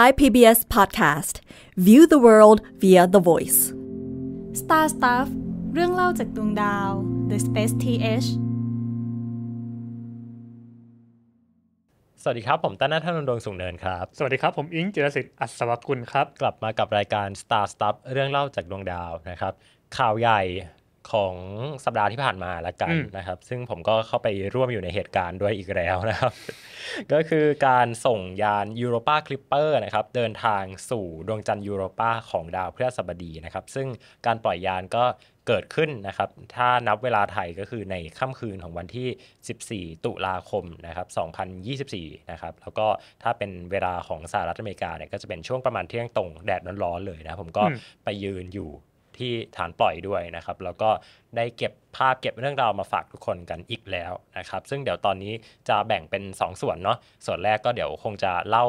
Thai PBS Podcast View the world via the voice Star Stuff เรื่องเล่าจากดวงดาว The Space TH สวัสดีครับ ผมต้นนัทนนดวงสุงเนิน ครับ สวัสดีครับ ผม อิงจิรศิษย์อัศวกุลครับ กลับ มา กับ รายการ Star Stuff เรื่องเล่าจากดวงดาว นะครับ ข่าวใหญ่ของสัปดาห์ที่ผ่านมาละกันนะครับ ซึ่งผมก็เข้าไปร่วมอยู่ในเหตุการณ์ด้วยอีกแล้วนะครับ ก็คือการส่งยานยูโรปาคลิปเปอร์นะครับ เดินทางสู่ดวงจันทร์ยูโรปาของดาวพฤหัสบดีนะครับ ซึ่งการปล่อยยานก็เกิดขึ้นนะครับ ถ้านับเวลาไทยก็คือในค่ำคืนของวันที่ 14 ตุลาคมนะครับ 2024 นะครับ แล้วก็ถ้าเป็นเวลาของสหรัฐอเมริกาเนี่ยก็จะเป็นช่วงประมาณเที่ยงตรงแดดร้อนๆเลยนะผมก็ไปยืนอยู่ที่ฐานปล่อยด้วยนะครับ แล้วก็ได้เก็บภาพเก็บเรื่องราวมาฝากทุกคนกันอีกแล้วนะครับ ซึ่งเดี๋ยวตอนนี้จะแบ่งเป็น 2 ส่วนเนาะส่วนแรกก็เดี๋ยวคงจะเล่า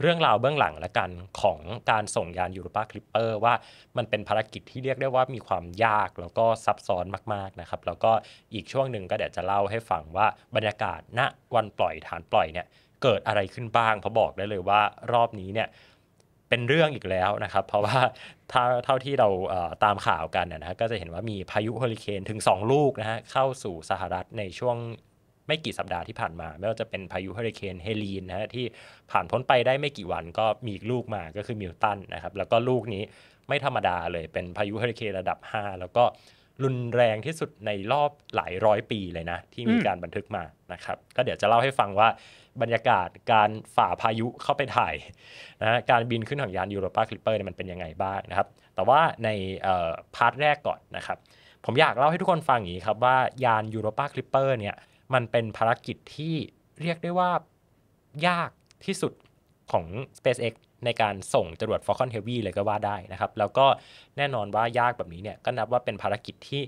เรื่องราวเบื้องหลังและกันของการส่งยานยูโรปาคลิปเปอร์ว่ามันเป็นภารกิจที่เรียกได้ว่ามีความยากแล้วก็ซับซ้อนมากๆนะครับ แล้วก็อีกช่วงหนึ่งก็เดี๋ยวจะเล่าให้ฟังว่าบรรยากาศณวันปล่อยฐานปล่อยเนี่ย เกิดอะไรขึ้นบ้างเพราะบอกได้เลยว่ารอบนี้เนี่ยเป็นเรื่องอีกแล้วนะครับเพราะว่าเท่าเท่าที่เราตามข่าวกันนะะก็จะเห็นว่ามีพายุเฮอริเคนถึง 2 ลูกนะฮะเข้าสู่สหรัฐในช่วงไม่กี่สัปดาห์ที่ผ่านมาไม่ว่าจะเป็นพายุเฮอริเคนเฮลีนนะฮะที่ผ่านพ้นไปได้ไม่กี่วันก็มีลูกมาก็คือมิลตันนะครับแล้วก็ลูกนี้ไม่ธรรมดาเลยเป็นพายุเฮอริเคนระดับ 5 แล้วก็รุนแรงที่สุดในรอบหลายร้อยปีเลยนะที่มีการบันทึกมานะครับก็เดี๋ยวจะเล่าให้ฟังว่าบรรยากาศการฝ่าพายุเข้าไปถ่ายนะการบินขึ้นของยานยูโรปาคลิปเปอร์เนี่ยมันเป็นยังไงบ้างนะครับ แต่ว่าในพาร์ทแรกก่อนนะครับ ผมอยากเล่าให้ทุกคนฟังอย่างนี้ครับว่ายานยูโรปาคลิปเปอร์เนี่ยมันเป็นภารกิจที่เรียกได้ว่ายากที่สุดของ SpaceX ในการส่งจรวด Falcon Heavy เลยก็ว่าได้นะครับ แล้วก็แน่นอนว่ายากแบบนี้เนี่ยก็นับว่าเป็นภารกิจที่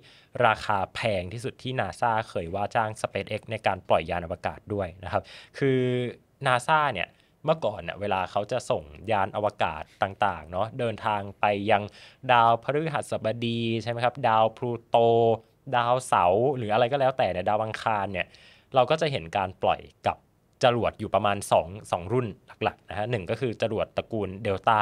ราคาแพงที่สุดที่ NASA เคยว่าจ้าง SpaceX ในการปล่อยยานอวกาศด้วยนะครับ คือ NASA เนี่ย เมื่อก่อนเน่ยเวลาเขาจะส่งยานอวกาศต่างๆเนาะเดินทางไปยังดาวพฤหัสบดี ใช่ไหมครับ ดาวพลูโต ดาวเสาร์หรืออะไรก็แล้วแต่เนี่ยดาวอังคารเนี่ยเราก็จะเห็นการปล่อยกับจรวดอยู่ประมาณ2 2รุ่นหลัก ๆ นะฮะหก็คือจรวดตระกูลเดลต้า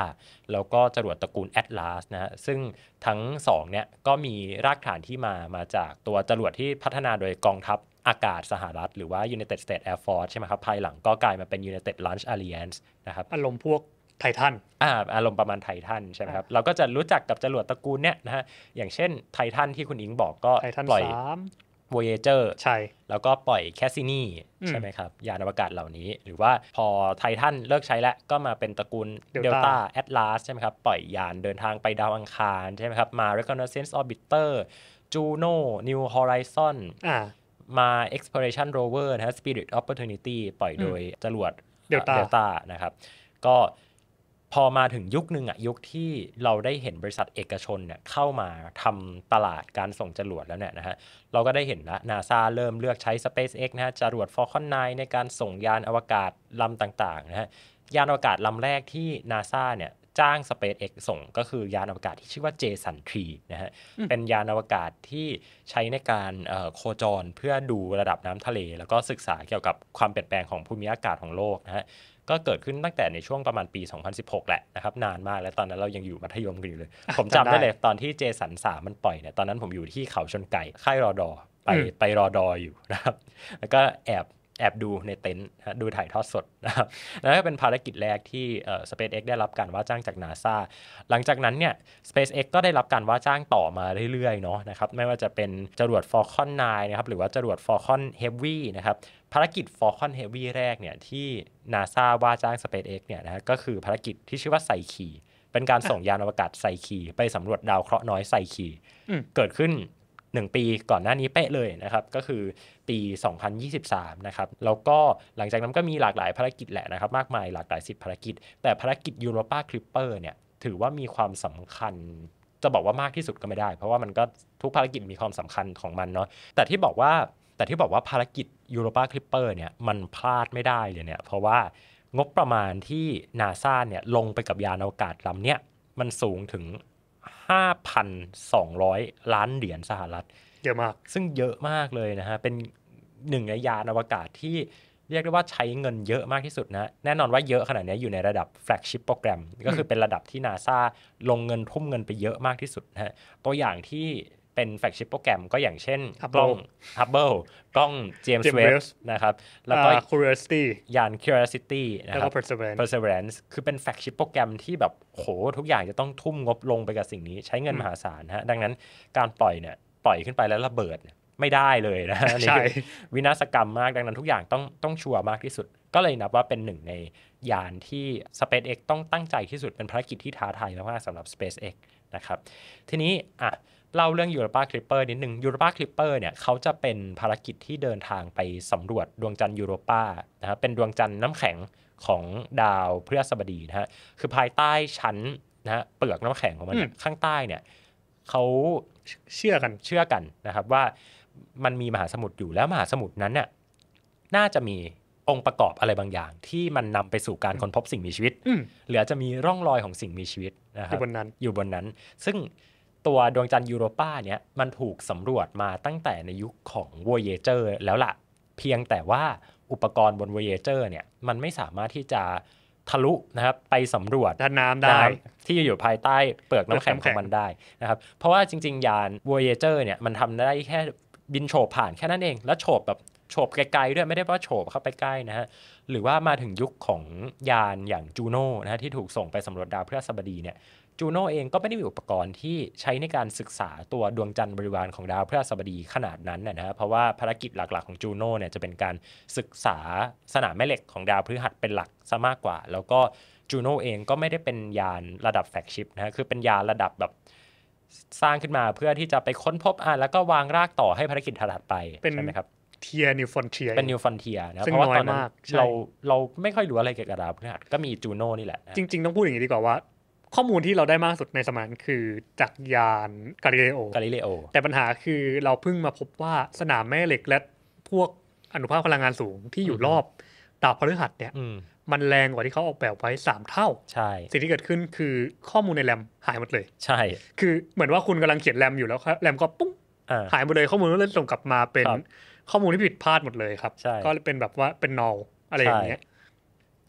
แล้วก็จรวดตระกูลแอตลาสนะฮะซึ่งทั้ง 2 เนี่ย ก็มีรากฐานที่มามาจากตัวจรวดที่พัฒนาโดยกองทัพอากาศสหรัฐหรือว่า United States Air Force ใช่ไหมครับ ภายหลังก็กลายมาเป็น United Launch Alliance นะครับ อารมณ์พวกไททันอ่าอารมณ์ประมาณไททัน ใช่ไหมครับ เราก็จะรู้จักกับจรวดตระกูลเนี่ยนะฮะอย่างเช่นไททันที่คุณอิงบอกก็ปล่อย Voyager ใช่ แล้วก็ปล่อยแคสซินีใช่ไหมครับยานอวกาศเหล่านี้หรือว่าพอไททันเลิกใช้แล้ว ก็มาเป็นตระกูลเดลต้าแอตลาสใช่ไหมครับ ปล่อยยานเดินทางไปดาวอังคาร ใช่ไหมครับมา Reconnaissance Orbiter Juno New Horizon มา Exploration Rover นะ Spirit Opportunity ปล่อยโดยจรวดเดลต้านะครับก็พอมาถึงยุคหนึ่งอะยุคที่เราได้เห็นบริษัทเอกชนเนี่ยเข้ามาทำตลาดการส่งจรวดแล้วเนี่ยนะฮะเราก็ได้เห็นละนาซาเริ่มเลือกใช้ SpaceX นะฮะจรวด Falcon 9 ในการส่งยานอวกาศลำต่างๆนะฮะยานอวกาศลำแรกที่นาซาเนี่ยจ้าง SpaceX ส่ง ก็คือยานอวกาศที่ชื่อว่าเจสันทรีนะฮะเป็นยานอวกาศที่ใช้ในการโคจรเพื่อดูระดับน้ำทะเลแล้วก็ศึกษาเกี่ยวกับความเปลี่ยนแปลงของภูมิอากาศของโลกนะฮะก็เกิดขึ้นตั้งแต่ในช่วงประมาณปี 2016 แหละนะครับนานมากแล้วตอนนั้นเรายังอยู่มัธยมกันอยู่เลย ผมจำได้เลยตอนที่เจสันสามันปล่อยเนี่ยตอนนั้นผมอยู่ที่เขาชนไก่ค่ายรอดอไปไปรอดออยู่นะครับ แล้วก็แอบแอบดูในเต็นท์ดูถ่ายทอดสดนะครับแล้วก็เป็นภารกิจแรกที่ SpaceX ได้รับการว่าจ้างจาก NASA หลังจากนั้นเนี่ย SpaceX ก็ได้รับการว่าจ้างต่อมาเรื่อยๆเนาะนะครับไม่ว่าจะเป็นจรวด Falcon 9นะครับหรือว่าจรวด Falcon Heavy นะครับภารกิจ Falcon Heavy แรกเนี่ยที่ NASA ว่าจ้าง SpaceX เนี่ยนะก็คือภารกิจที่ชื่อว่าไซคีเป็นการส่งยานอวกาศไซคีไปสำรวจดาวเคราะห์น้อยไซคีเกิดขึ้น1 ปีก่อนหน้านี้เป๊ะเลยนะครับ ก็คือปี 2023นะครับแล้วก็หลังจากนั้นก็มีหลากหลายภารกิจแหละนะครับ มากมายหลากหลายสิบภารกิจ แต่ภารกิจยูโรปาคลิปเปอร์เนี่ยถือว่ามีความสำคัญ จะบอกว่ามากที่สุดก็ไม่ได้ เพราะว่ามันก็ทุกภารกิจมีความสำคัญของมันเนาะแต่ที่บอกว่าแต่ที่บอกว่าภารกิจยูโรปาคลิปเปอร์เนี่ยมันพลาดไม่ได้เลยเนี่ยเพราะว่างบประมาณที่นาซาเนี่ยลงไปกับยานอวกาศลำเนี้ยมันสูงถึง5,200 ล้านเหรียญสหรัฐ เยอะมาก ซึ่งเยอะมากเลยนะฮะ เป็นหนึ่งในยานอวกาศที่ เรียกได้ว่าใช้เงินเยอะมากที่สุดนะ แน่นอนว่าเยอะขนาดนี้อยู่ในระดับแฟลกชิปโปรแกรม ก็คือเป็นระดับที่นาซาลงเงินทุ่มเงินไปเยอะมากที่สุดนะฮะ ตัวอย่างที่เป็นแฟกชิปโปรแกรมก็อย่างเช่นกล้องับเบิลกล้องเจมส์เวฟนะครับแล้วก็ Curiosity ยาน Curiosity นะครับ Perseverance Perseverance คือเป็นแฟกชิปโปรแกรมที่แบบ โหทุกอย่างจะต้องทุ่มงบลงไปกับสิ่งนี้ใช้เงินมหาศาลฮะดังนั้นการปล่อยเนี่ยปล่อยขึ้นไปแล้วระเบิดไม่ได้เลยนะใช่วินาศกรรมมากดังนั้นทุกอย่างต้องต้องชัวร์มากที่สุด ก็เลยนับว่าเป็นหนึ่งในยานที่ SpaceX ต้องตั้งใจที่สุดเป็นภารกิจที่ท้าทายมากๆสำหรับ SpaceX นะครับทีนี้อ่ะเล่าเรื่องยูโรปาคลิปเปอร์นิดหนึ่งยูโรปาคลิปเปอร์เนี่ยเขาจะเป็นภารกิจที่เดินทางไปสำรวจดวงจันทร์ยูโรปานะครับเป็นดวงจันทร์น้ำแข็งของดาวพฤหัสบดีนะฮะ คือภายใต้ชั้นนะฮะเปลือกน้ำแข็งของมันเนี่ยข้างใต้เนี่ยเขาเชื่อกันเชื่อกันนะครับว่ามันมีมหาสมุทรอยู่แล้วมหาสมุทรนั้นน่ะน่าจะมีองค์ประกอบอะไรบางอย่าง ที่มันนำไปสู่การค้นพบสิ่งมีชีวิตหรือจะมีร่องรอยของสิ่งมีชีวิตนะครับอยู่บนนั้นอยู่บนนั้น ซึ่งตัวดวงจันทร์ยูโรป้าเนี่ยมันถูกสำรวจมาตั้งแต่ในยุคของวเยเจอร์แล้วละ่ะ เพียงแต่ว่าอุปกรณ์บนวเยเจอร์เนี่ยมันไม่สามารถที่จะทะลุนะครับไปสำรวจน้ำได้ ที่อยู่ภายใต้เปลือกน้ำแข็งของมันได้นะครับเพราะว่าจริงๆ ยานวเยเจอร์เนี่ยมันทำได้แค่บินโฉบผ่านแค่นั้นเอง แล้วโฉบแบบโฉบไกลๆด้วย ไม่ได้เพราะโฉบเข้าไปใกล้นะฮะ หรือว่ามาถึงยุคของยานอย่างจูโน่นะฮะที่ถูกส่งไปสำรวจดาวพฤหัสบดีเนี่ยจูโน่เองก็ไม่ได้มีอุปกรณ์ที่ใช้ในการศึกษาตัวดวงจันทร์บริวารของดาวพฤหัสบดีขนาดนั้นนะับเพราะว่าภารกิจหลักๆของจูโน่เนี่ยจะเป็นการศึกษาสนามแม่เหล็กของดาวพฤหัสเป็นหลักซะมากกว่า แล้วก็จูโน่เองก็ไม่ได้เป็นยานระดับแฟกชิพนะับคือเป็นยานระดับแบบสร้างขึ้นมาเพื่อที่จะไปค้นพบอ่ะแล้วก็วางรากต่อให้ภารกิจถัดไปใช่ไหมครับเทียนิวฟอนเทียเป็นนิวฟอนเทียนะเพราะว่าตอนนั้นเราเราไม่ค่อยรู้อะไรเกี่ยวกับดาวพฤหัสก็มีจูโน่นี่แหละจริงๆต้องพูดอย่างนี้ดีกว่าว่าข้อมูลที่เราได้มากสุดในสมัยคือ จากยานกาลิเลโอกาลิเลโอแต่ปัญหาคือเราเพิ่งมาพบว่าสนามแม่เหล็กและพวกอนุภาคพลังงานสูงที่อยู่รอบดาวพฤหัสเนี่ยมันแรงกว่าที่เขาออกแบบไว้สามเท่า ใช่ สิ่งที่เกิดขึ้นคือข้อมูลในแรมหายหมดเลย ใช่ คือเหมือนว่าคุณกำลังเขียนแรมอยู่แล้วแรมก็ปุ๊งหายหมดเลย ข้อมูลนั้นส่งกลับมาเป็นข้อมูลที่ผิดพลาดหมดเลยครับก็เป็นแบบว่าเป็นนอลอะไรอย่างเงี้ย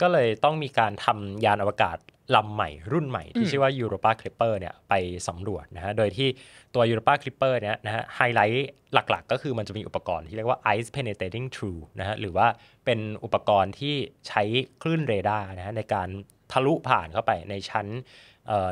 ก็เลยต้องมีการทำยานอวกาศลำใหม่รุ่นใหม่ ที่ชื่อว่า Europa Clipper เนี่ยไปสำรวจนะฮะ โดยที่ตัว Europa Clipper เนี่ยนะฮะไฮไลท์ หลักๆ ก็คือมันจะมีอุปกรณ์ที่เรียกว่า Ice Penetrating True นะฮะหรือว่าเป็นอุปกรณ์ที่ใช้คลื่นเรดาร์นะฮะในการทะลุผ่านเข้าไปในชั้น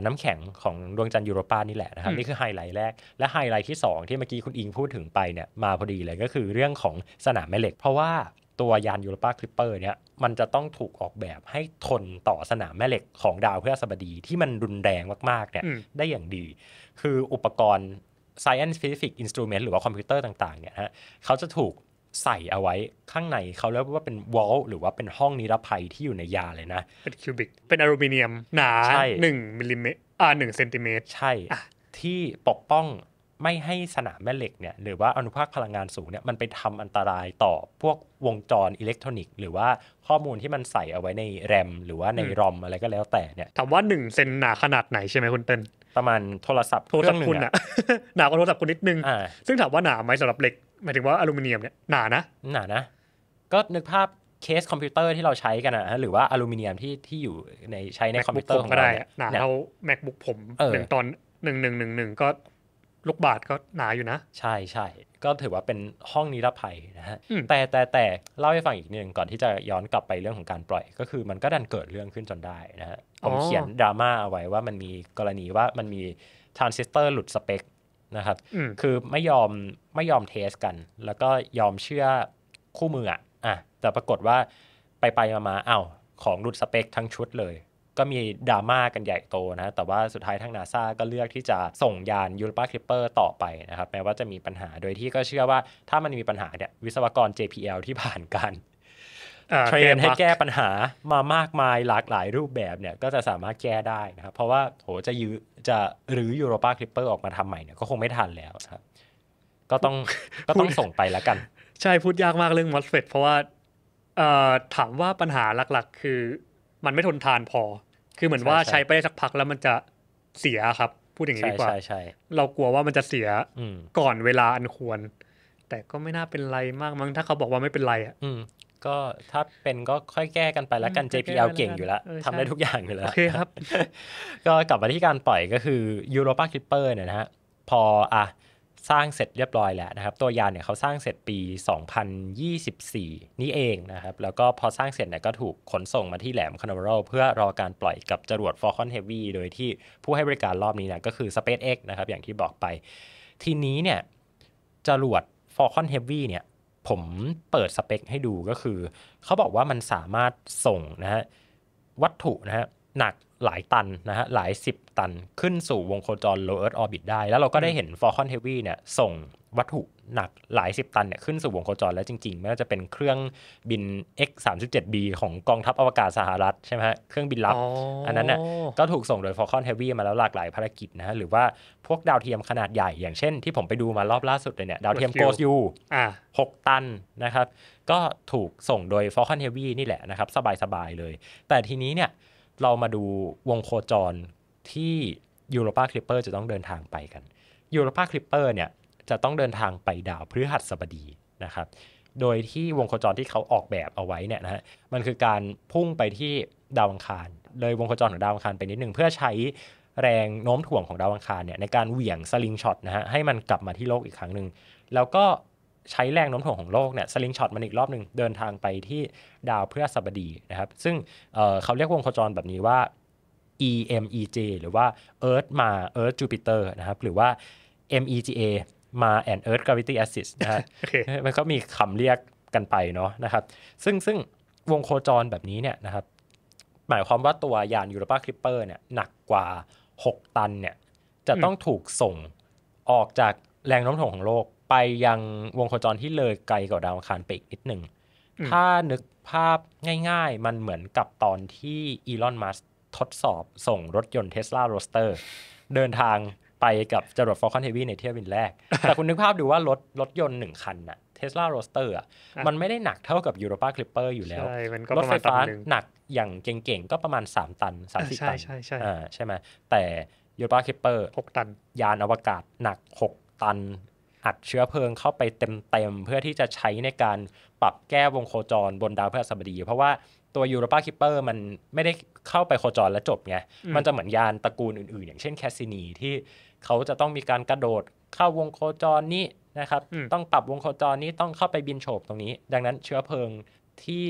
น้ำแข็งของดวงจันทร์ยูโรปานี่แหละนะครับ นี่คือไฮไลท์แรกและไฮไลท์ที่2 ที่เมื่อกี้คุณอิงพูดถึงไปเนี่ยมาพอดีเลยก็คือเรื่องของสนามแม่เหล็ก เพราะว่าตัวยานยูโรปาคลิปเปอร์เนี่ยมันจะต้องถูกออกแบบให้ทนต่อสนามแม่เหล็กของดาวพฤหัสบดีที่มันรุนแรงมากๆเนี่ยได้อย่างดี คืออุปกรณ์ science specific instrument หรือว่าคอมพิวเตอร์ต่าง ๆเนี่ยฮะเขาจะถูกใส่เอาไว้ข้างในเขาเรียกว่าเป็นวอลหรือว่าเป็นห้องนิรภัยที่อยู่ในยาเลยนะ เป็นคิวบิกเป็นอลูมิเนียมหนาหนึ่งมิลลิเมตรอ่าหนึ่งเซนติเมตรใช่ ที่ปกป้องไม่ให้สนามแม่เหล็กเนี่ยหรือว่าอนุภาคพลังงานสูงเนี่ยมันไปทำอันตรายต่อพวกวงจรอิเล็กทรอนิกส์หรือว่าข้อมูลที่มันใส่เอาไว้ในแรม หรือว่าในรอมอะไรก็แล้วแต่เนี่ยถามว่า1เซนหนาขนาดไหนใช่ไหมคุณเต้นประมาณโทรศัพท์โทรศัพท์คุณอะหนากว่าโทรศัพท์คุณนิดนึง ซึ่งถามว่าหนาไหมสำหรับเหล็ก หมายถึงว่าอลูมิเนียมเนี่ยหนานะหนานะ ก็นึกภาพเคสคอมพิวเตอร์ที่เราใช้กันนะหรือว่าอลูมิเนียมที่ที่อยู่ในใช้ในคอมพิวเตอร์ของเราหนาเท่า macbook ผมหนึ่งตอนหนึ่งหนึ่งหนึ่งหนึ่งก็ลูกบาทก็หนาอยู่นะ ใช่ใช่ก็ถือว่าเป็นห้องนิรภัยนะฮะ แต่แต่แต่เล่าให้ฟังอีกนิดนึงก่อนที่จะย้อนกลับไปเรื่องของการปล่อย ก็คือมันก็ดันเกิดเรื่องขึ้นจนได้นะฮะ ผมเขียนดราม่าเอาไว้ว่ามันมีกรณีว่ามันมีทรานซิสเตอร์หลุดสเปคนะครับ คือไม่ยอมไม่ยอมเทสกัน แล้วก็ยอมเชื่อคู่มืออ่ะอ่ะแต่ปรากฏว่าไปไปมามาอ้าวของหลุดสเปคทั้งชุดเลยก็มีดราม่ากันใหญ่โตนะ แต่ว่าสุดท้ายทางนาซาก็เลือกที่จะส่งยานยูโรปาคลิปเปอร์ต่อไปนะครับแม้ว่าจะมีปัญหา โดยที่ก็เชื่อว่าถ้ามันมีปัญหาเนี่ยวิศวกร JPL ที่ผ่านการเทรนให้แก้ปัญหามามากมายหลากหลายรูปแบบเนี่ยก็จะสามารถแก้ได้นะครับ เพราะว่าโหจะยื้อจะหรือยูโรปาคลิปเปอร์ออกมาทำใหม่เนี่ยก็คงไม่ทันแล้วครับ ก็ต้องก็ต้องส่งไปแล้วกัน ใช่พูดยากมากเรื่องมอสเฟตเพราะว่าถามว่าปัญหาหลักๆ คือมันไม่ทนทานพอ คือเหมือนว่าใช้ไปได้สักพักแล้วมันจะเสียครับ พูดอย่างนี้ดีกว่า เรากลัวว่ามันจะเสียก่อนเวลาอันควร แต่ก็ไม่น่าเป็นไรมากมั้งถ้าเขาบอกว่าไม่เป็นไรอ่ะก็ถ้าเป็นก็ค่อยแก้กันไปแล้วกัน JPL เก่งอยู่แล้วทำได้ทุกอย่างอยู่แล้วโอเคครับก็กลับมาที่การปล่อยก็คือ Europa Clipper เนี่ยนะฮะพออ่ะสร้างเสร็จเรียบร้อยแล้วนะครับ ตัวยานเนี่ยเขาสร้างเสร็จปี 2024 นี่เองนะครับ แล้วก็พอสร้างเสร็จเนี่ยก็ถูกขนส่งมาที่แหลมคอนาเวอร์ลเพื่อรอการปล่อยกับจรวด Falcon Heavy โดยที่ผู้ให้บริการรอบนี้นะก็คือ SpaceX นะครับอย่างที่บอกไป ทีนี้เนี่ยจรวด Falcon Heavy เนี่ยผมเปิดสเปคให้ดูก็คือ เขาบอกว่ามันสามารถส่งนะฮะวัตถุนะฮะหนักหลายตันนะฮะ หลาย 10 ตันขึ้นสู่วงโคจร low earth orbit ได้ แล้วเราก็ได้เห็น Falcon Heavy เนี่ยส่งวัตถุหนักหลาย 10 ตันเนี่ยขึ้นสู่วงโคจรแล้วจริงๆ ไม่ว่าจะเป็นเครื่องบิน X 3 7 B ของกองทัพอวกาศสหรัฐใช่ไหมฮะเครื่องบินลับ อันนั้นน่ยก็ถูกส่งโดย Falcon Heavy มาแล้วหลากหลายภารกิจนะฮะหรือว่าพวกดาวเทียมขนาดใหญ่อย่างเช่นที่ผมไปดูมารอบล่าสุดเลยเนี่ยดาวเทียมโกสยูหกตันนะครับก็ถูกส่งโดย Falcon Heavy นี่แหละนะครับสบายๆเลย แต่ทีนี้เนี่ยเรามาดูวงโคจรที่ยูโรปาคลิปเปอร์จะต้องเดินทางไปกันยูโรปาคลิปเปอร์เนี่ยจะต้องเดินทางไปดาวพฤหัสบดีนะครับโดยที่วงโคจรที่เขาออกแบบเอาไว้เนี่ยนะฮะมันคือการพุ่งไปที่ดาวอังคารเลยวงโคจรของดาวอังคารไปนิดหนึ่งเพื่อใช้แรงโน้มถ่วงของดาวอังคารเนี่ยในการเหวี่ยงสลิงช็อตนะฮะให้มันกลับมาที่โลกอีกครั้งหนึ่งแล้วก็ใช้แรงโน้มถ่วงของโลกเนี่ยสลิงช็อตมันอีกรอบหนึ่ง เดินทางไปที่ดาวเพื่อสบดีนะครับ ซึ่งเเขาเรียกวงโคจรแบบนี้ว่า EMEJ หรือว่า Earth มา Earth Jupiter นะครับหรือว่า MEGA มา and Earth Gravity Axis นะคร okay. มันก็มีคำเรียกกันไปเนาะนะครับ ซึ่งซึ่งวงโคจรแบบนี้เนี่ยนะครับหมายความว่าตัวยานยูโรปาคลิปเปอร์เนี่ยหนักกว่า 6 ตันเนี่ยจะต้องถูกส่งออกจากแรงโน้มถ่วงของโลกไปยังวงโคจรที่เลยไกลกว่าดาวอังคารไปอีกนิดหนึ่ง ถ้านึกภาพง่ายๆมันเหมือนกับตอนที่อีลอนมัสทดสอบส่งรถยนต์เทสลาโรสเตอร์เดินทางไปกับจรวดฟอลคอนเทวีในเที่ยวบินแรก แต่คุณนึกภาพดูว่ารถรถยนต์หนึ่งคันน่ะเทสลาโรสเตอร์มันไม่ได้หนักเท่ากับยูโรปาคลิปเปอร์ อยู่แล้ว รถไฟฟ้าหนักอย่างเก่งๆ ก็ประมาณ 3 ตัน30ตัน ใช่ใช่ใช่ไหมแต่ยูโรปาคลิปเปอร์6ตันยานอวกาศหนัก 6 ตันอัดเชื้อเพลิงเข้าไปเต็มๆ เพื่อที่จะใช้ในการปรับแก้วงโคจรบนดาวพฤหัสบดี เพราะว่าตัวยูโรปาคิปเปอร์มันไม่ได้เข้าไปโคจรแล้วจบไงมันจะเหมือนยานตระกูลอื่นๆ อย่างเช่นแคสซินีที่เขาจะต้องมีการกระโดดเข้าวงโคจรนี้นะครับ ต้องปรับวงโคจรนี้ต้องเข้าไปบินโฉบตรงนี้ ดังนั้นเชื้อเพลิงที่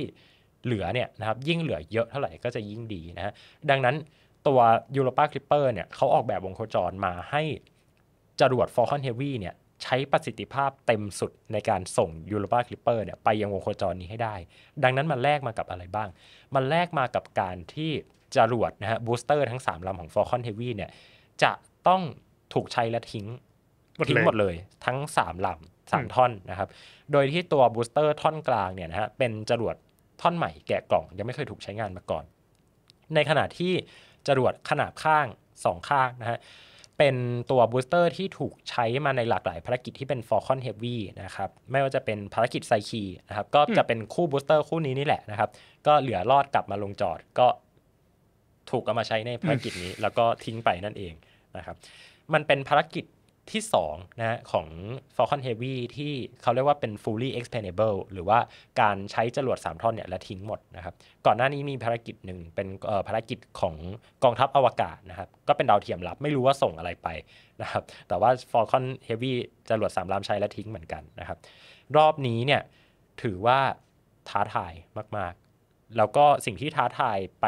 เหลือเนี่ยนะครับยิ่งเหลือเยอะเท่าไหร่ก็จะยิ่งดีนะฮะดังนั้นตัวยูโรปาคลิปเปอร์เนี่ยเขาออกแบบวงโคจรมาให้จรวดฟอลคอนเฮวี่เนี่ยใช้ประสิทธิภาพเต็มสุดในการส่งยูโรบาคลิปเปอร์เนี่ย ไปยังวงโคจรนี้ให้ได้ ดังนั้นมันแลกมากับอะไรบ้าง มันแลกมากับการที่จรวดนะฮะบูสเตอร์ ทั้ง 3 ลำของ Falcon Heavy เนี่ย จะต้องถูกใช้และทิ้ง ทิ้งหมดเลย ทั้ง 3 ลำสามท่อนนะครับ โดยที่ตัวบูสเตอร์ท่อนกลางเนี่ยนะฮะเป็นจรวดท่อนใหม่แกะกล่องยังไม่เคยถูกใช้งานมาก่อน ในขณะที่จรวดขนาบข้าง2ข้างนะฮะเป็นตัวบูสเตอร์ที่ถูกใช้มาในหลากหลายภารกิจที่เป็น Falcon Heavy นะครับ ไม่ว่าจะเป็นภารกิจไซคีนะครับ ก็จะเป็นคู่บูสเตอร์คู่นี้นี่แหละนะครับ ก็เหลือรอดกลับมาลงจอดก็ถูกเอามาใช้ในภารกิจนี้ แล้วก็ทิ้งไปนั่นเองนะครับ มันเป็นภารกิจที่2นะของ Falcon Heavy ที่เขาเรียกว่าเป็น fully expandable หรือว่าการใช้จรวด 3ท่อนเนี่ยและทิ้งหมดนะครับก่อนหน้านี้มีภารกิจหนึ่งเป็นภารกิจของกองทัพอวกาศนะครับ ก็เป็นดาวเทียมลับไม่รู้ว่าส่งอะไรไปนะครับแต่ว่า Falcon Heavy จรวด 3 ลำใช้และทิ้งเหมือนกันนะครับ รอบนี้เนี่ยถือว่าท้าทายมาก ๆ แล้วก็สิ่งที่ท้าทายไป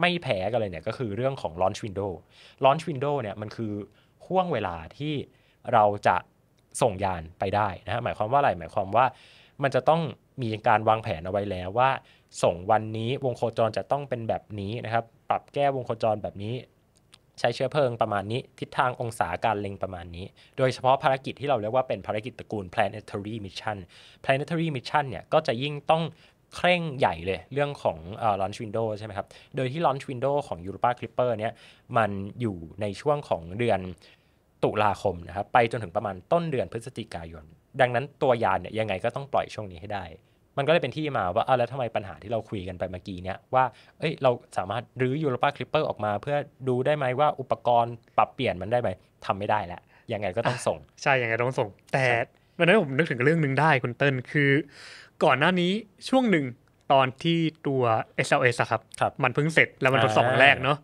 ไม่แพ้กันเลยเนี่ยก็คือเรื่องของ launch window launch window เนี่ยมันคือห่วงเวลาที่เราจะส่งยานไปได้นะฮะหมายความว่าอะไร หมายความว่ามันจะต้องมีการวางแผนเอาไว้แล้วว่าส่งวันนี้วงโคจรจะต้องเป็นแบบนี้นะครับปรับแก้วงโคจรแบบนี้ ใช้เชื้อเพลิงประมาณนี้ ทิศทางองศาการเล็งประมาณนี้ โดยเฉพาะภารกิจที่เราเรียกว่าเป็นภารกิจตระกูล planetary mission planetary mission เนี่ยก็จะยิ่งต้องเคร่งใหญ่เลยเรื่องของ launch window ใช่ไหมครับโดยที่ launch window ของ Europa Clipper เนี่ยมันอยู่ในช่วงของเดือนุลาคมนะครับไปจนถึงประมาณต้นเดือนพฤศจิกายน ดังนั้นตัวยานเนี่ยยังไงก็ต้องปล่อยช่วงนี้ให้ได้ มันก็เลยเป็นที่มาว่า เออแล้วทำไมปัญหาที่เราคุยกันไปเมื่อกี้เนี่ยว่าเอ้ยเราสามารถรื้อยูโรปาคลิปเปอร์ ออกมาเพื่อดูได้ไหมว่าอุปกรณ์ปรับเปลี่ยนมันได้ไหมทำไม่ได้แล้ว ยังไงก็ต้องส่ง ใช่ ยังไงต้องส่ง แต่วันนั้นผมนึกถึงเรื่องหนึ่งได้คุณเติ้ลคือ ก่อนหน้านี้ช่วงหนึ่งตอนที่ตัว SLS ครับรบมันเพิ่งเสร็จแล้วมันทดสอบแรกเนาะ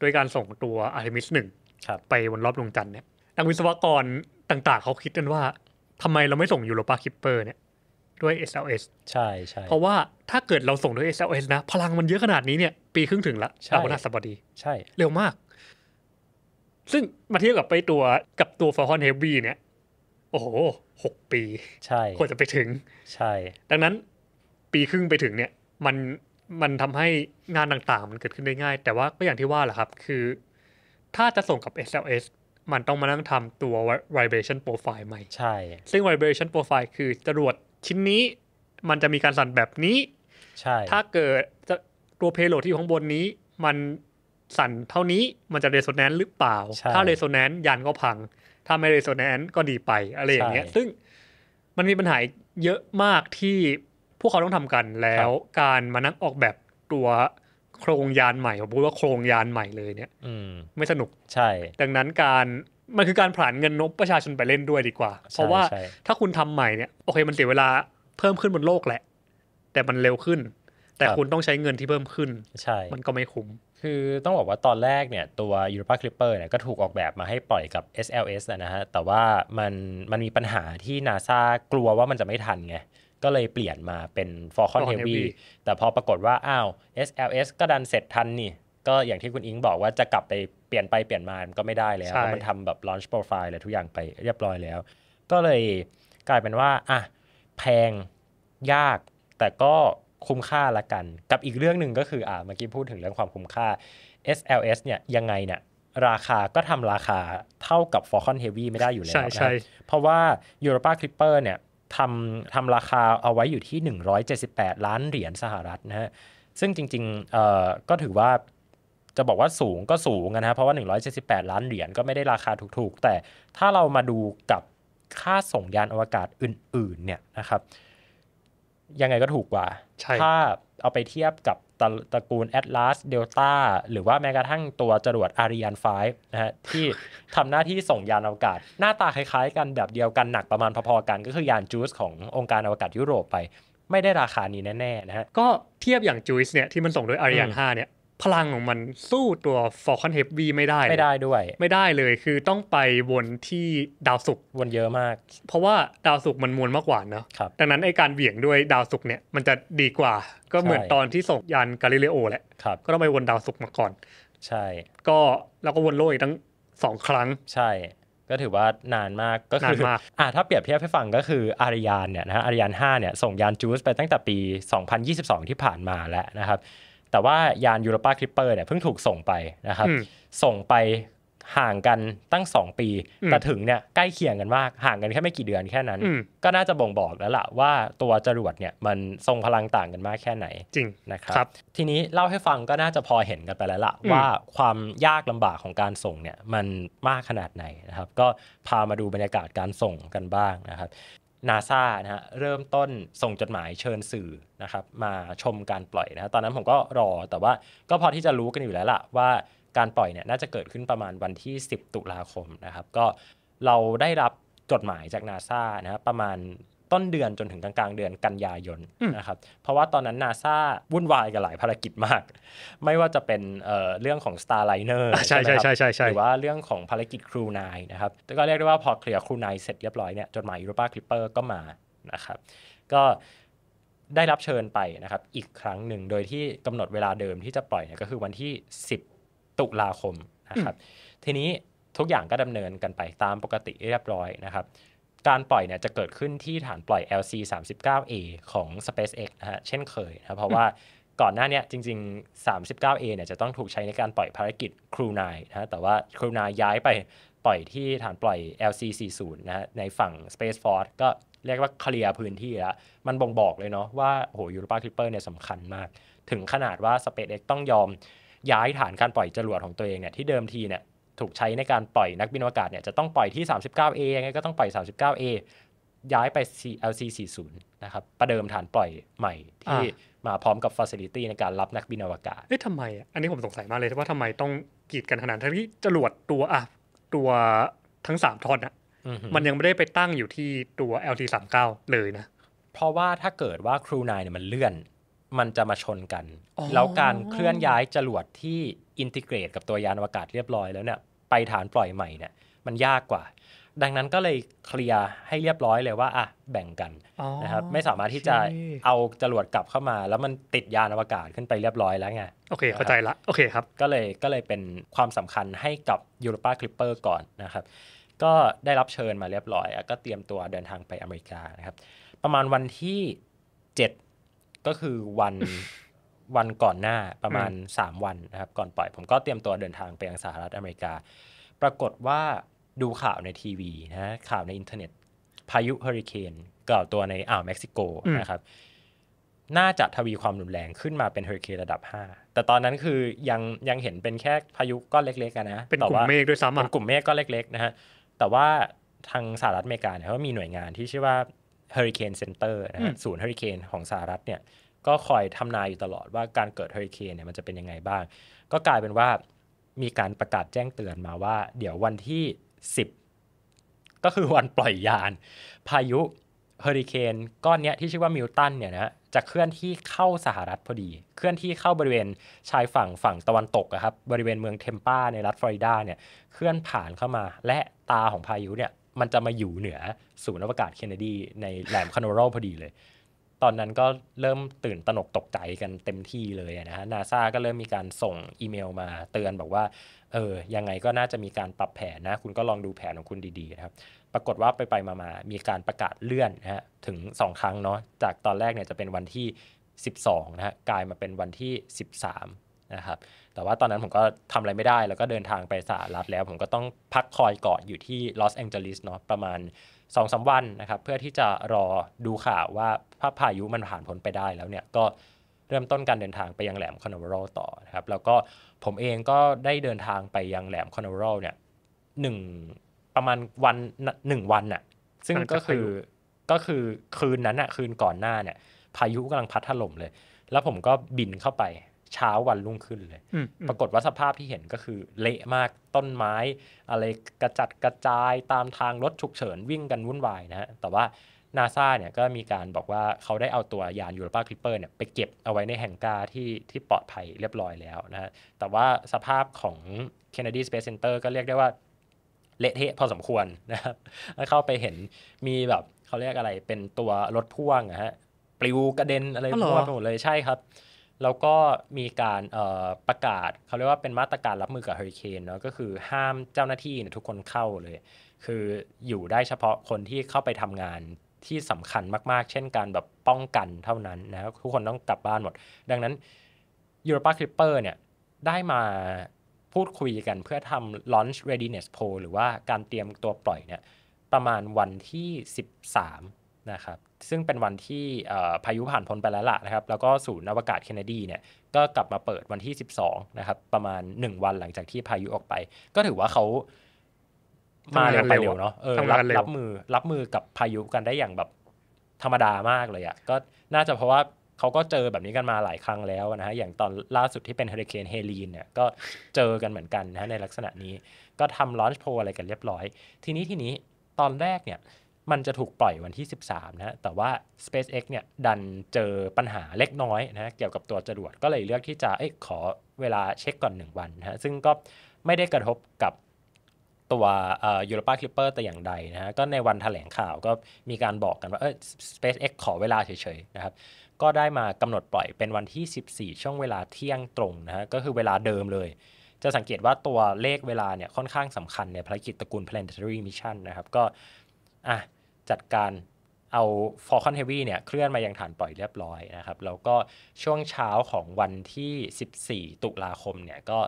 โดยการส่งตัว Artemis 1ไปบนรอบดวงจันทร์เนี่ยนักวิศวกรต่าง ๆ เขาคิดกันว่าทำไมเราไม่ส่งยูโรปาคิปเปอร์ เนี่ยด้วย SLS ใช่ใช่เพราะว่าถ้าเกิดเราส่งด้วย SLS นะ พลังมันเยอะขนาดนี้เนี่ยปีครึ่งถึงละดาวพฤหัสบดีใช่เร็วมาก ซึ่งมาเทียบกับไปตัวกับตัวฟอร์คอนเฮฟวีเนี่ย โอ้โหหกปี ใช่ควรจะไปถึง ใช่ ดังนั้นปีครึ่งไปถึงเนี่ย มันมันทำให้งานต่าง ๆ มันเกิดขึ้นได้ง่าย แต่ว่าก็อย่างที่ว่าแหละครับ คือถ้าจะส่งกับ SLS มันต้องมานั่งทำตัว vibration profile ใหม่ใช่ ซึ่ง vibration profile คือจรวดชิ้นนี้ มันจะมีการสั่นแบบนี้ใช่ถ้าเกิดตัว payload ที่อยู่ข้างบนนี้ มันสั่นเท่านี้มันจะเรโซแนนซ์หรือเปล่า ถ้าเรโซแนนซ์ยานก็พัง ถ้าไม่เรโซแนนซ์ก็ดีไป อะไรอย่างเงี้ย ซึ่งมันมีปัญหาเยอะมากที่พวกเขาต้องทำกันแล้วการมานั่งออกแบบตัวโครงยานใหม่ผมพูดว่าโครงยานใหม่เลยเนี่ย อืไม่สนุก ใช่ ดังนั้นการมันคือการผ่านเงินนบประชาชนไปเล่นด้วยดีกว่า เพราะว่าถ้าคุณทำใหม่เนี่ยโอเคมันเสียเวลาเพิ่มขึ้นบนโลกแหละ แต่มันเร็วขึ้น แต่คุณต้องใช้เงินที่เพิ่มขึ้น ใช่ มันก็ไม่คุ้มคือต้องบอกว่าตอนแรกเนี่ยตัว Europa Clipper เนี่ยก็ถูกออกแบบมาให้ปล่อยกับ SLS นะฮะแต่ว่ามันมันมีปัญหาที่ NASA กลัวว่ามันจะไม่ทันไงก็เลยเปลี่ยนมาเป็น Falcon Heavy แต่พอปรากฏว่า อ้าว SLS ก็ดันเสร็จทันนี่ ก็อย่างที่คุณอิงบอกว่าจะกลับไปเปลี่ยนไปเปลี่ยนมา มันก็ไม่ได้แล้วเพราะมันทำแบบ launch profile อะไรทุกอย่างไปเรียบร้อยแล้ว ก็เลยกลายเป็นว่าอ่ะแพงยาก แต่ก็คุ้มค่าละกัน กับอีกเรื่องหนึ่งก็คือ อ่าเมื่อกี้พูดถึงเรื่องความคุ้มค่า SLS เนี่ยยังไงเนี่ยราคาก็ทำราคาเท่ากับ Falcon Heavy ไม่ได้อยู่แล้วนะเพราะว่า Europa Clipper เนี่ยทำทำราคาเอาไว้อยู่ที่ 178 ล้านเหรียญสหรัฐนะฮะซึ่งจริงๆก็ถือว่าจะบอกว่าสูงก็สูงนะฮะเพราะว่า 178 ล้านเหรียญก็ไม่ได้ราคาถูกๆ แต่ถ้าเรามาดูกับค่าส่งยานอวกาศอื่นๆเนี่ยนะครับยังไงก็ถูกกว่า ถ้าเอาไปเทียบกับตตระกูล Atlas Delta หรือว่าแม้กระทั่งตัวจรวด Ariane 5นะฮะที่ทำหน้าที่ส่งยานอวกาศ หน้าตาคล้ายๆกันแบบเดียวกันหนักประมาณพอๆกันก็คือยานจูสขององค์การอวกาศยุโรปไป ไม่ได้ราคานี้แน่ๆนะฮะก็เทียบอย่างจูสเนี่ยที่มันส่งโด้วย a r i a n ้5เนี่ยพลังของมันสู้ตัวฟอร์คอนเทฟวีไม่ได้ไม่ได้ด้วย ไม่ได้เลยคือต้องไปวนที่ดาวศุกร์วนเยอะมาก เพราะว่าดาวศุกร์มันมวลมากกว่านะครับดังนั้นไอการเหวี่ยงด้วยดาวศุกร์เนี่ย มันจะดีกว่า ก็เหมือนตอนที่ส่งยานกาลิเลโอแหละครับก็ต้องไปวนดาวศุกร์มาก่อน ใช่ ก็แล้วก็วนโลกอีกทั้งสองครั้งใช่ ก็ถือว่านานมากก็คืออ่าถ้าเปรียบเทียบให้ฟังก็คืออารยานเนี่ยนะฮะอารยาน5เนี่ยส่งยานจูสไปตั้งแต่ปี2022ที่ผ่านมาแล้วนะครับแต่ว่ายานยูโรปาคลิปเปอร์เนี่ยเพิ่งถูกส่งไปนะครับ ส่งไปห่างกันตั้ง 2 ปี แต่ถึงเนี่ยใกล้เคียงกันมากห่างกันแค่ไม่กี่เดือนแค่นั้น ก็น่าจะบ่งบอกแล้วล่ะว่า ตัวจรวดเนี่ยมันทรงพลังต่างกันมากแค่ไหนจริงนะครับรบทีนี้เล่าให้ฟังก็น่าจะพอเห็นกันไปแล้วล่ะว่าความยากลำบากของการส่งเนี่ยมันมากขนาดไหนนะครับ ก็พามาดูบรรยากาศการส่งกันบ้างนะครับนาซานะฮะเริ่มต้นส่งจดหมายเชิญสื่อนะครับมาชมการปล่อยนะตอนนั้นผมก็รอแต่ว่าก็พอที่จะรู้กันอยู่แล้วล่ะว่าการปล่อยเนี่ยน่าจะเกิดขึ้นประมาณวันที่ 10 ตุลาคมนะครับก็เราได้รับจดหมายจากนาซานะครับประมาณต้นเดือนจนถึงกลางๆเดือนกันยายนนะครับ เพราะว่าตอนนั้นนาซาวุ่นวายกับหลายภารกิจมาก ไม่ว่าจะเป็นเรื่องของ Starliner ใช่ใช่ใช่ใช่ใช่หรือว่าเรื่องของภารกิจครูนายนะครับ ก็เรียกได้ว่าพอเคลียร์ครูนายเสร็จเรียบร้อยเนี่ยจดหมายยูโรปาคลิปเปอร์ก็มานะครับ ก็ได้รับเชิญไปนะครับ อีกครั้งหนึ่งโดยที่กำหนดเวลาเดิมที่จะปล่อยเนี่ยก็คือวันที่ 10 ตุลาคมนะครับ ทีนี้ทุกอย่างก็ดำเนินกันไปตามปกติเรียบร้อยนะครับการปล่อยเนี่ยจะเกิดขึ้นที่ฐานปล่อย LC 3 9 A ของ SpaceX นะฮะเช่นเคยนะเพราะว่าก่อนหน้านี้จริง ๆ 39A เนี่ยจะต้องถูกใช้ในการปล่อยภารกิจครูนายนะแต่ว่าครูนายย้ายไปปล่อยที่ฐานปล่อย LC 4 0นะฮะในฝั่ง Space Force ก็เรียกว่าเคลียร์พื้นที่แล้วมันบ่งบอกเลยเนาะว่าโหยูโรปาคลิปเปอร์เนี่ยสำคัญมาก ถึงขนาดว่า SpaceX ต้องยอมย้ายฐานการปล่อยจรวดของตัวเองเนี่ยที่เดิมทีเนี่ยถูกใช้ในการปล่อยนักบินอวกาศเนี่ยจะต้องปล่อยที่ 39A ยังไงก็ต้องปล่อย 39A ย้ายไป LC 40นะครับ ประเดิมฐานปล่อยใหม่ ที่มาพร้อมกับฟอสซิลิตี้ในการรับนักบินอวกาศ เอ๊ะทำไม อันนี้ผมสงสัยมากเลยว่าทำไมต้องกีดกันขนาดที่จรวดตัวอะตัวทั้ง 3ท่อนอะมันยังไม่ได้ไปตั้งอยู่ที่ตัว LT 39เลยนะ เพราะว่าถ้าเกิดว่าครูนายเนี่ยมันเลื่อนมันจะมาชนกันแล้วการเคลื่อนย้ายจรวดที่อินทิเกรตกับตัวยานอวกาศเรียบร้อยแล้วเนี่ยไปฐานปล่อยใหม่เนี่ยมันยากกว่า ดังนั้นก็เลยเคลียร์ให้เรียบร้อยเลยว่าอ่ะแบ่งกันนะครับไม่สามารถที่จะเอาจรวดกลับเข้ามา แล้วมันติดยานอวกาศขึ้นไปเรียบร้อยแล้วไงโอเคเข้าใจละโอเคครับก็เลยก็เลยเป็นความสำคัญให้กับยูโรปาคลิปเปอร์ก่อนนะครับ ก็ได้รับเชิญมาเรียบร้อยก็เตรียมตัวเดินทางไปอเมริกานะครับประมาณวันที่ 7 ก็คือวันวันก่อนหน้าประมาณ 3 วันนะครับ ก่อนปล่อยผมก็เตรียมตัวเดินทางไปยังสหรัฐอเมริกา ปรากฏว่าดูข่าวในทีวีนะข่าวในอินเทอร์เน็ต พายุเฮอริเคนเกิดตัวในอ่าวเม็กซิโกนะครับน่าจะทวีความรุนแรงขึ้นมาเป็นเฮอริเคนระดับ 5 แต่ตอนนั้นคือยังยังเห็นเป็นแค่พายุก้อนเล็กๆนะเป็นกลุ่มเมฆด้วยซ้ำเป็นกลุ่มเมฆก้อนเล็กๆนะฮะแต่ว่าทางสหรัฐอเมริกาเนี่ยเขามีหน่วยงานที่ชื่อว่าอริเคนเซ็นเตอร์นะฮะศูนย์เฮอริเคนของสหรัฐเนี่ยก็คอยทำนายอยู่ตลอดว่าการเกิดเฮอริเคนเนี่ยมันจะเป็นยังไงบ้าง ก็กลายเป็นว่ามีการประกาศแจ้งเตือนมาว่าเดี๋ยววันที่ 10 ก็คือวันปล่อยยาน พายุเฮอริเคนก้อนเนี้ยที่ชื่อว่ามิลตันเนี่ยนะจะเคลื่อนที่เข้าสหรัฐพอดี เคลื่อนที่เข้าบริเวณชายฝั่งฝั่งตะวันตกครับบริเวณเมืองเทมปาในรัฐฟลอริดาเนี่ยเคลื่อนผ่านเข้ามา และตาของพายุเนี่ยมันจะมาอยู่เหนือศูนย์อวกาศเคนเนดี ในแหลมคานโรพอดีเลยตอนนั้นก็เริ่มตื่นตระหนกตกใจกันเต็มที่เลยนะฮะนาซาก็เริ่มมีการส่งอีเมลมาเตือนบอกว่า เออ ยังไงก็น่าจะมีการปรับแผนนะ คุณก็ลองดูแผนของคุณดีๆนะครับ ปรากฏว่าไปไปมามามีการประกาศเลื่อนนะฮะ ถึง 2 ครั้งเนาะ จากตอนแรกเนี่ยจะเป็นวันที่ 12นะฮะ กลายมาเป็นวันที่ 13นะครับแต่ว่าตอนนั้นผมก็ทำอะไรไม่ได้ แล้วก็เดินทางไปสหรัฐแล้ว ผมก็ต้องพักคอยเกาะอยู่ที่ลอสแองเจลิสเนาะประมาณสองสาวันนะครับ เพื่อที่จะรอดูข่าวว่าภาพพายุมันผ่านพ้นไปได้แล้วเนี่ยก็เริ่มต้นการเดินทางไปยังแหลมคอนเวอร์โรต่อนะครับแล้วก็ผมเองก็ได้เดินทางไปยังแหลมคอนเวอร์โรเนี่ยหนึ่งประมาณวันหนึ่งวันน่ะซึ่งก็คือก็คือคืนนั้นน่ะคืนก่อนหน้าเนี่ยพายุกำลังพัดถล่มเลย แล้วผมก็บินเข้าไปเช้าวันรุ่งขึ้นเลย ปรากฏว่าสภาพที่เห็นก็คือเละมากต้นไม้ อะไรกระจัดกระจายตามทางรถฉุกเฉิน วิ่งกันวุ่นวายนะฮะ แต่ว่านาซาเนี่ยก็มีการบอกว่าเขาได้เอาตัวยานยูโรปาคลิปเปอร์เนี่ยไปเก็บเอาไว้ในแห่งกาที่ที่ปลอดภัยเรียบร้อยแล้วนะฮะ แต่ว่าสภาพของ Kennedy Space Center ก็เรียกได้ว่าเละเทะพอสมควรนะครับ แล้วเข้าไปเห็นมีแบบเขาเรียกอะไรเป็นตัวรถพ่วงนะฮะปลิวกระเด็นอะไรพวกน้นหมดเลยใช่ครับแล้วก็มีการประกาศเขาเรียกว่าเป็นมาตรการรับมือกับเฮอริเคนเนาะก็คือห้ามเจ้าหน้าที่เนี่ยทุกคนเข้าเลย คืออยู่ได้เฉพาะคนที่เข้าไปทำงานที่สำคัญมากๆ เช่นการแบบป้องกันเท่านั้นนะทุกคนต้องกลับบ้านหมด ดังนั้นยูโรปาคลิปเปอร์เนี่ยได้มาพูดคุยกันเพื่อทำ launch readiness poll หรือว่าการเตรียมตัวปล่อยเนี่ยประมาณวันที่ 13 นะครับซึ่งเป็นวันที่พายุผ่านพ้นไปแล้วล่ะนะครับ แล้วก็ศูนย์าวกาศเคนเนดีเนี่ยก็กลับมาเปิดวันที่ 12 นะครับ ประมาณ 1 วันหลังจากที่พายุออกไป ก็ถือว่าเขามาเร็วไปเร็วเนาะเออรับรับมือรับมือกับพายุกันได้อย่างแบบธรรมดามากเลยอะ่ะ ก็น่าจะเพราะว่าเขาก็เจอแบบนี้กันมาหลายครั้งแล้วนะฮะอย่างตอนล่าสุดที่เป็นเฮอริเคนเฮลีนเนี่ยก็เจอกันเหมือนกันนะฮะในลักษณะนี้ก็ทำลอนช์โพอะไรกันเรียบร้อยทีนี้ทีนี้ตอนแรกเนี่ยมันจะถูกปล่อยวันที่ 13นะแต่ว่า SpaceX เนี่ยดันเจอปัญหาเล็กน้อยนะเกี่ยวกับตัวจรวด ก็เลยเลือกที่จะเอขอเวลาเช็คก่อน 1 วันนะซึ่งก็ไม่ได้กระทบกับตัวยูโรปาคลิปเปอร์แต่อย่างใดนะฮะก็ในวันถแถลงข่าวก็มีการบอกกันว่าเออ SpaceX ขอเวลาเฉยๆนะครับก็ได้มากำหนดปล่อยเป็นวันที่ 14 ช่วงเวลาเที่ยงตรงนะฮะก็คือเวลาเดิมเลย จะสังเกตว่าตัวเลขเวลาเนี่ยค่อนข้างสำคัญในภารกิจตระกูล planetary mission นะครับก็อ่ะจัดการเอา Falcon Heavy เนี่ย เคลื่อนมายังฐานปล่อยเรียบร้อยนะครับ แล้วก็ช่วงเช้าของวันที่ 14 ตุลาคมเนี่ยก็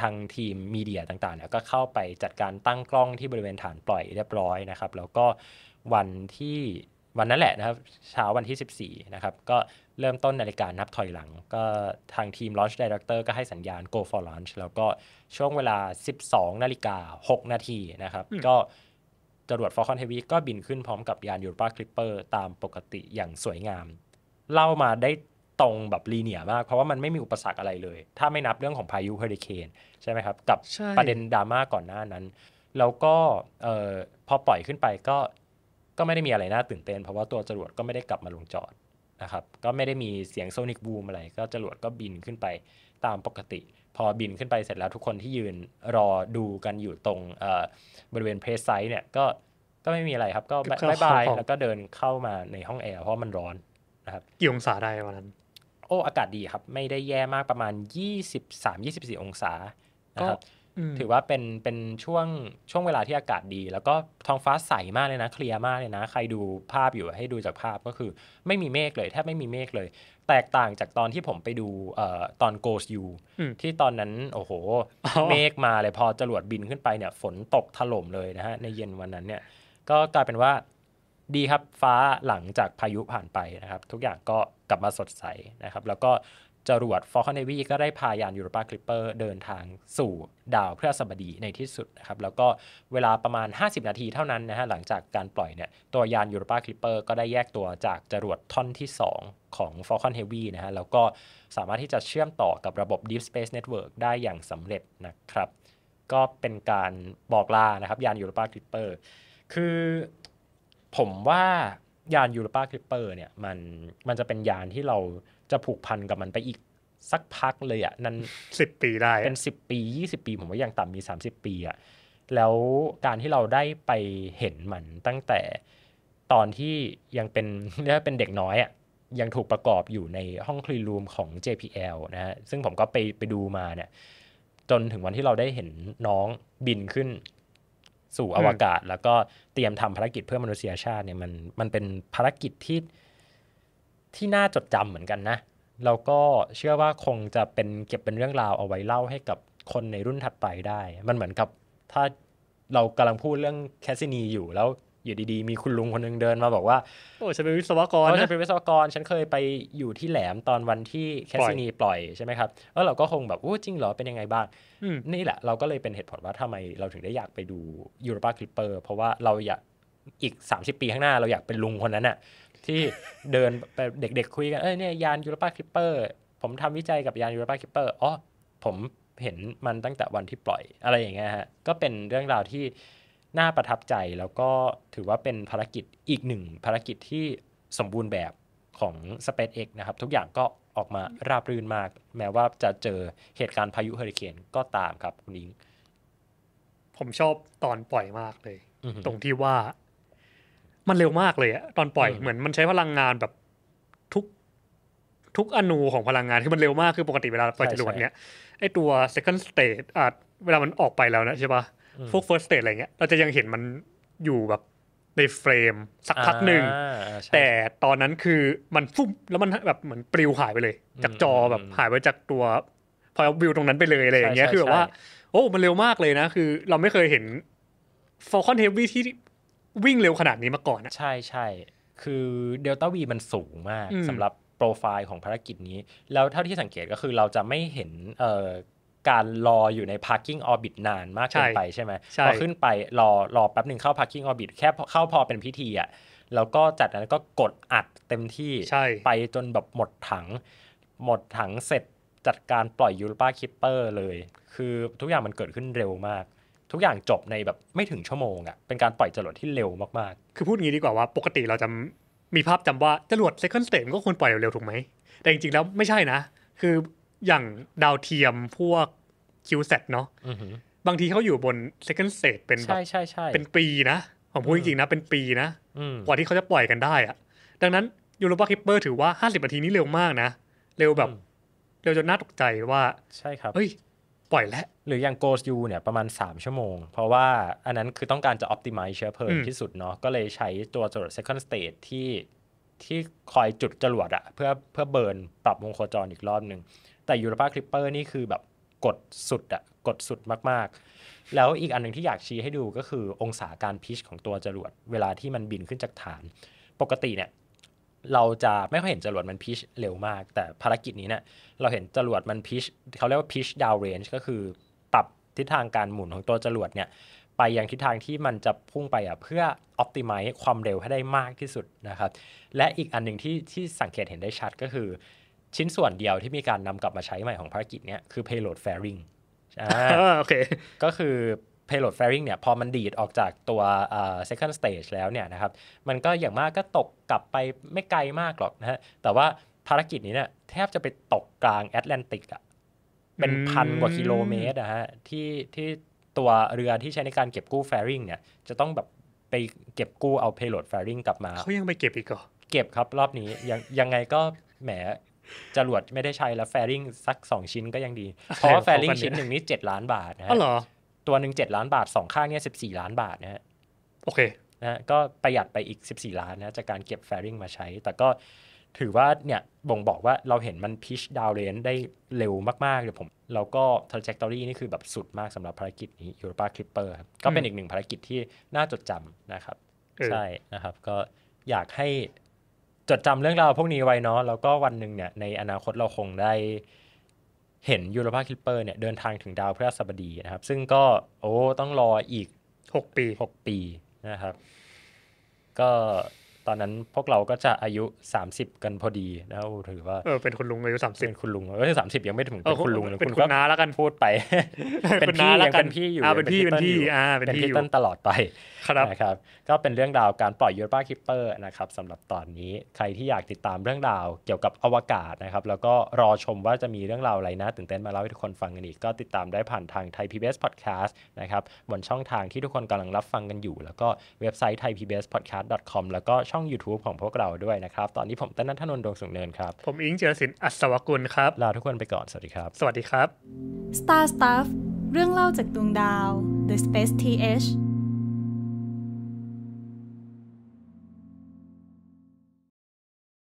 ทางทีมมีเดียต่างๆเนี่ยก็เข้าไปจัดการตั้งกล้องที่บริเวณฐานปล่อยเรียบร้อยนะครับ แล้วก็วันที่วันนั้นแหละนะครับเช้าวันที่ 14 นะครับก็เริ่มต้นนาฬิกานับถอยหลัง ก็ทางทีม Launch Director ก็ให้สัญญาณ Go for Launch แล้วก็ช่วงเวลา 12 นาฬิกา 6 นาทีนะครับ ก็จรวด Falcon Heavy ก็บินขึ้นพร้อมกับยานยูโรปาคลิปเปอร์ ตามปกติอย่างสวยงาม เล่ามาได้ตรงแบบลีเนียมาก เพราะว่ามันไม่มีอุปสรรคอะไรเลย ถ้าไม่นับเรื่องของพายุเฮอริเคนใช่ไหมครับ กับประเด็นดราม่าก่อนหน้านั้น แล้วก็พอปล่อยขึ้นไปก็ก็ไม่ได้มีอะไรน่าตื่นเต้น เพราะว่าตัวจรวดก็ไม่ได้กลับมาลงจอดนะครับ ก็ไม่ได้มีเสียงโซนิกบูมอะไร ก็จรวดก็บินขึ้นไปตามปกติพอบินขึ้นไปเสร็จแล้วทุกคนที่ยืนรอดูกันอยู่ตรงบริเวณเพรสไซต์เนี่ยก็ก็ไม่มีอะไรครับก็บายบาย แล้วก็เดินเข้ามาในห้องแอร์เพราะมันร้อนนะครับกี่องศาได้วันนั้น โอ้อากาศดีครับ ไม่ได้แย่มากประมาณ 23-24 องศานะครับถือว่าเป็นเป็นช่วงช่วงเวลาที่อากาศดี แล้วก็ท้องฟ้าใสมากเลยนะ เคลียร์มากเลยนะ ใครดูภาพอยู่ให้ดูจากภาพก็คือ ไม่มีเมฆเลยแทบไม่มีเมฆเลยแตกต่างจากตอนที่ผมไปดูตอนโกสยูที่ตอนนั้นโอ้โห เมฆมาเลย พอจรวดบินขึ้นไปเนี่ย ฝนตกถล่มเลยนะฮะ ในเย็นวันนั้นเนี่ย ก็กลายเป็นว่าดีครับ ฟ้าหลังจากพายุผ่านไปนะครับ ทุกอย่างก็กลับมาสดใสนะครับ แล้วก็จรวดฟอลคอนเนวีก็ได้พายานยูโรปาคลิปเปอร์เดินทางสู่ดาวพฤหัสบดีในที่สุดนะครับแล้วก็เวลาประมาณ 50 นาทีเท่านั้นนะฮะหลังจากการปล่อยเนี่ยตัวยานยูโรปาคลิปเปอร์ก็ได้แยกตัวจากจรวดท่อนที่ 2 ของ Falcon Heavy นะฮะแล้วก็สามารถที่จะเชื่อมต่อกับระบบ Deep Space Network ได้อย่างสำเร็จนะครับ ก็เป็นการบอกลานะครับยานยูโรปาคลิปเปอร์คือผมว่ายานยูโรปาคลิปเปอร์เนี่ยมันมันจะเป็นยานที่เราจะผูกพันกับมันไปอีกสักพักเลยอ่ะนั้นสิบปีได้ เป็นสิบปียี่สิบปีผมว่ายังต่ำมีสามสิบปีอ่ะแล้วการที่เราได้ไปเห็นมันตั้งแต่ตอนที่ยังเป็นเรียกว่าเป็นเด็กน้อยอ่ะยังถูกประกอบอยู่ในห้องคลีนรูมของ JPL นะฮะซึ่งผมก็ไปไปดูมาเนี่ย จนถึงวันที่เราได้เห็นน้องบินขึ้นสู่อวกาศแล้วก็เตรียมทำภารกิจเพื่อมนุษยชาติเนี่ยมันมันเป็นภารกิจที่ที่น่าจดจำเหมือนกันนะแล้วก็เชื่อว่าคงจะเป็นเก็บเป็นเรื่องราวเอาไว้เล่าให้กับคนในรุ่นถัดไปได้มันเหมือนกับถ้าเรากำลังพูดเรื่องแคสซินีอยู่แล้วอยู่ดีๆ มีคุณลุงคนนึงเดินมาบอกว่าโอ้ ฉันเป็นวิศวกรฉันเป็นวิศวกรฉันเคยไปอยู่ที่แหลมตอนวันที่แคสซินี ปล่อยใช่ไหมครับแล้วเราก็คงแบบโอ้จริงเหรอเป็นยังไงบ้างนี่แหละเราก็เลยเป็นเหตุผลว่าทำไมเราถึงได้อยากไปดูยูโรปาคลิปเปอร์ เพราะว่าเราอยากอีก 30 ปีข้างหน้าเราอยากเป็นลุงคนนั้นอะที่เดินไปเด็ก ๆ คุยกัน เอ้ยเนี่ยยานยูโรปาคลิปเปอร์ ผมทำวิจัยกับยานยูโรปาคลิปเปอร์อ๋อผมเห็นมันตั้งแต่วันที่ปล่อย อะไรอย่างเงี้ยฮะ ก็เป็นเรื่องราวที่น่าประทับใจแล้วก็ถือว่าเป็นภารกิจอีกหนึ่ง ภารกิจที่สมบูรณ์แบบของ SpaceX นะครับ ทุกอย่างก็ออกมาราบรื่นมาก แม้ว่าจะเจอเหตุการณ์พายุเฮอริเคนก็ตามครับคุณอิงผมชอบตอนปล่อยมากเลยตรงที่ว่ามันเร็วมากเลยอะตอนปล่อยเหมือนมันใช้พลังงานแบบทุก ทุกอนูของพลังงานคือมันเร็วมากคือปกติเวลาปล่อยจรวดเนี้ยไอตัว second stage อ่ะเวลามันออกไปแล้วนะ ใช่ปะพวก first stage อะไรเงี้ยเราจะยังเห็นมันอยู่แบบในเฟรมสักพักหนึ่งแต่ตอนนั้นคือมันฟุ้มแล้วมันแบบเหมือนปลิวหายไปเลย จากจอแบบหายไปจากตัว พอวิวตรงนั้นไปเลยอะไรอย่างเงี้ย คือแบบว่า โอ้ มันเร็วมากเลยนะ คือ เราไม่เคยเห็นฟอลคอนเท a วีที่วิ่งเร็วขนาดนี้มาก่อนนะใช่ใช่คือเดลต้าวีมันสูงมาก สำสำหรับโปรไฟล์ของภารกิจนี้ แล้วเท่าที่สังเกตก็คือเราจะไม่เห็นเอ่อการรออยู่ในพ์คิ่งออร์บิทนานมากเกินไปใช่ไหมพอขึ้นไปรอรอแป๊บหนึ่งเข้าพ์คิ่งออร์บิทแค่เข้าพอเป็นพิธีอะแล้วก็จัดนั้นก็กดอัดเต็มที่่ไปจนแบบหมดถัง หมดถังเสร็จจัดการปล่อยยูโรปาคิปเปอร์เลย คือทุกอย่างมันเกิดขึ้นเร็วมากทุกอย่างจบในแบบไม่ถึงชั่วโมงอะ่ะ เป็นการปล่อยจรวดที่เร็วมาก ๆ คือพูดงี้ดีกว่าว่าปกติเราจะมีภาพจำว่า จรวดเซคันด์สเต e ก็ควรปล่อยเร็วๆถูกไหม แต่จริง ๆ แล้วไม่ใช่นะ คืออย่างดาวเทียมพวกคิวเซตเนาะบางทีเขาอยู่บนเซคันด์สเต e เป็นแบบเป็นปีนะ ผมพูดจริง ๆ นะ เป็นปีนะ กว่าที่เขาจะปล่อยกันได้อะดังนั้นยูโรปาคิปเปอร์ถือว่า50นาทีนี้เร็วมากนะ เร็วแบบ เร็วจนน่าตกใจว่าใช่ครับเฮ้ยปล่อยแล้วหรืออย่าง g o ยูเนี่ยประมาณ 3 ชั่วโมง เพราะว่าอันนั้นคือต้องการจะ optimize เชื้อเพลิงที่สุดเนาะก็เลยใช้ตัวจรวด second stage ที่ที่คอยจุดจรวดอะเพื่อเพื่อเบิร์นปรับวงโคจรอีกรอบหนึ่งแต่ยูโรปาคลิปเปอร์นี่คือแบบกดสุดอะกดสุดมาก ๆ แล้วอีกอันหนึ่งที่อยากชี้ให้ดูก็คือองศาการพิชของตัวจรวดเวลาที่มันบินขึ้นจากฐาน ปกติเนี่ยเราจะไม่ค่อยเห็นจรวดมันพิชเร็วมากแต่ภารกิจนี้เนะี่ย เราเห็นจรวดมันพิชเขาเรียกว่าพิชดาวเรนจ์ก็คือปรับทิศทางการหมุนของตัวจรวดเนี่ย ไปยังทิศทางที่มันจะพุ่งไปอ่ะเพื่ออ p t ติมัยความเร็วให้ได้มากที่สุดนะครับ และอีกอันหนึ่งที่ที่สังเกตเห็นได้ชัดก็คือ ชิ้นส่วนเดียวที่มีการนำกลับมาใช้ใหม่ของภารกิจเนี้ยคือ payload fairing โอเคก็คือ payload fairing เนี่ยพอมันดีดออกจากตัว second stage แล้วเนี่ยนะครับมันก็อย่างมากก็ตกกลับไปไม่ไกลมากหรอกนะฮะแต่ว่าภารกิจนี้เนี่ยแทบจะไปตกกลางแอตแลนติกอะเป็นพันกว่ากิโลเมตรนะฮะที่ที่ตัวเรือที่ใช้ในการเก็บกู้แฟริงเนี่ย จะต้องแบบไปเก็บกู้เอาเพลโลดแฟริงกลับมาเขายังไปเก็บอีกเหรอ เก็บครับรอบนี้ ยังยังไงก็แหมจรวดไม่ได้ใช้แล้วแฟริงสัก 2 ชิ้นก็ยังดี เพราะแฟริงชิ้นหนึ่งนี้7ล้านบาทนะฮะตัวหนึ่งเจ็ดล้านบาทสองข้างเนี่ยสิบสี่ล้านบาทนะฮะโอเคนะก็ประหยัดไปอีกสสิบี่ล้านนะจากการเก็บแฟริงมาใช้ แต่ก็ถือว่าเนี่ยบ่งบอกว่าเราเห็นมันพิชดาวเรนได้เร็วมาก ๆเลยผมแล้วก็ทรเจคตอรี่นี่คือแบบสุดมากสำหรับภารกิจนี้โรปาคลิปเปอร์ครับก็เป็นอีกหนึ่งภารกิจที่น่าจดจำนะครับใช่นะครับ ก็อยากให้จดจำเรื่องราวพวกนี้ไว้เนาะแล้วก็วันหนึ่งเนี่ยในอนาคตเราคงได้เห็นยูโรปาคลิปเปอร์เนี่ย เดินทางถึงดาวพฤหัสบดีนะครับ ซึ่งก็ โอ้ต้องรออีก 6 ปี6 ปีนะครับก็ตอนนั้นพวกเราก็จะอายุ 30 กันพอดีแล้วถือว่าเออเป็นคุณลุงอายุสามสิบเป็นคุณลุงเออสามสิบยังไม่ถึงเป็นคุณลุง เป็นคุณน้าแล้วกันพูดไป เป็นพี่ยังเป็นพี่อยู่เป็นพี่เป็นพี่อ่าเป็นพี่ต้นตลอดไปครับนะครับก็เป็นเรื่องราวการปล่อยยูโรปาคิปเปอร์นะครับสำหรับตอนนี้ใครที่อยากติดตามเรื่องราวเกี่ยวกับอวกาศนะครับแล้วก็รอชมว่าจะมีเรื่องราวอะไรนะตื่นเต้นมาเล่าให้ทุกคนฟังกันอีกก็ติดตามได้ผ่านทางไทยพีบีเอสพอดแคสต์นะครับบนช่องทางที่ทุกคนกำลังรับฟังกันอยู่แล้วก็เว็บไซต์ไทยพีบีเอสพอดแคสต์คอมแล้วก็ช่อง YouTube ของพวกเราด้วยนะครับ ตอนนี้ผมต้นนัทนนท์ดวงสุงเนินครับ ผมอิงเจรศิน อัศวกุลครับ ลาทุกคนไปก่อน สวัสดีครับ สวัสดีครับ Star Stuff เรื่องเล่าจากดวงดาว The Space TH